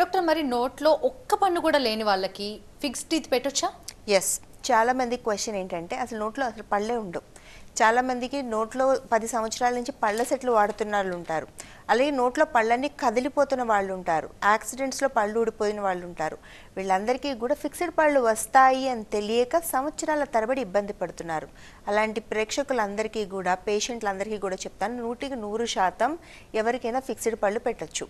doctor మరి నోట్లో ఒక్క పన్ను కూడా లేని వాళ్ళకి ఫిక్స్డ్ టీత్ పెట్టొచ్చా ఎస్ చాలా మంది క్వశ్చన్ ఏంటంటే అసలు నోట్లో అసలు పళ్ళే ఉండవు చాలామందికి నోట్లో పది సంవత్సరాల నుంచి పళ్ళ సెట్లు వాడుతున్న వాళ్ళు ఉంటారు అలాగే నోట్లో పళ్ళన్నీ కదిలిపోతున్న వాళ్ళు ఉంటారు యాక్సిడెంట్స్లో పళ్ళు ఊడిపోయిన వాళ్ళు ఉంటారు వీళ్ళందరికీ కూడా ఫిక్స్డ్ పళ్ళు వస్తాయి అని తెలియక సంవత్సరాల తరబడి ఇబ్బంది పడుతున్నారు అలాంటి ప్రేక్షకులందరికీ కూడా పేషెంట్లందరికీ కూడా చెప్తాను నూటికి నూరు శాతం ఎవరికైనా ఫిక్స్డ్ పళ్ళు పెట్టచ్చు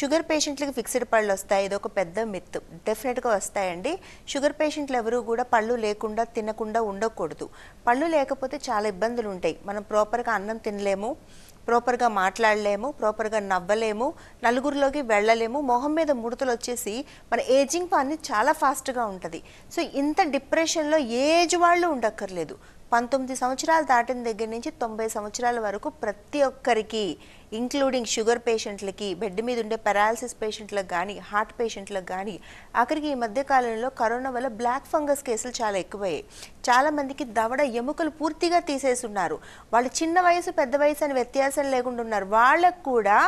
షుగర్ పేషెంట్లకి ఫిక్స్డ్ పళ్ళు వస్తాయి ఇది ఒక పెద్ద మిత్ డెఫినెట్గా వస్తాయండి షుగర్ పేషెంట్లు ఎవరు కూడా పళ్ళు లేకుండా తినకుండా ఉండకూడదు పళ్ళు లేకపోతే చాలా ఇబ్బందులు ఉంటాయి మనం ప్రాపర్గా అన్నం తినలేము ప్రాపర్గా మాట్లాడలేము ప్రాపర్గా నవ్వలేము నలుగురిలోకి వెళ్ళలేము మొహం మీద ముడతలు వచ్చేసి మన ఏజింగ్ పని చాలా ఫాస్ట్గా ఉంటుంది సో ఇంత డిప్రెషన్లో ఏజ్ వాళ్ళు ఉండక్కర్లేదు పంతొమ్మిది సంవత్సరాలు దాటిన దగ్గర నుంచి తొంభై సంవత్సరాల వరకు ప్రతి ఒక్కరికి ఇంక్లూడింగ్ షుగర్ పేషెంట్లకి బెడ్ మీద ఉండే పెరాలసిస్ పేషెంట్లకు కానీ హార్ట్ పేషెంట్లకు కానీ ఆఖరికి ఈ మధ్య కాలంలో కరోనా వల్ల బ్లాక్ ఫంగస్ కేసులు చాలా ఎక్కువయ్యాయి చాలామందికి దవడ ఎముకలు పూర్తిగా తీసేస్తున్నారు వాళ్ళు చిన్న వయసు పెద్ద వయసు అని వ్యత్యాసం లేకుండా ఉన్నారు వాళ్ళకు కూడా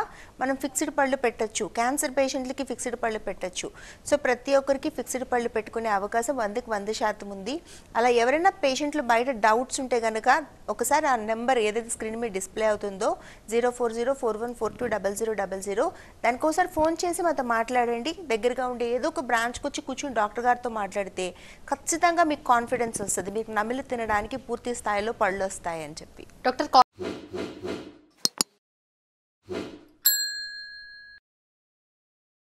మనం ఫిక్స్డ్ పళ్ళు పెట్టచ్చు క్యాన్సర్ పేషెంట్లకి ఫిక్స్డ్ పళ్ళు పెట్టచ్చు సో ప్రతి ఒక్కరికి ఫిక్స్డ్ పళ్ళు పెట్టుకునే అవకాశం వందకి వంద శాతం ఉంది అలా ఎవరైనా పేషెంట్లు బయట డౌట్స్ ఉంటే కనుక ఒకసారి ఆ నెంబర్ ఏదైతే స్క్రీన్ మీద డిస్ప్లే అవుతుందో zero four zero four one four two double zero double zero దానికోసారి ఫోన్ చేసి మాతో మాట్లాడండి దగ్గరగా ఉండే ఏదో ఒక బ్రాంచ్కి వచ్చి కూర్చుని డాక్టర్ గారితో మాట్లాడితే ఖచ్చితంగా మీకు కాన్ఫిడెన్స్ వస్తుంది మీకు నమిలి తినడానికి పూర్తి స్థాయిలో పళ్ళు వస్తాయి అని చెప్పి డాక్టర్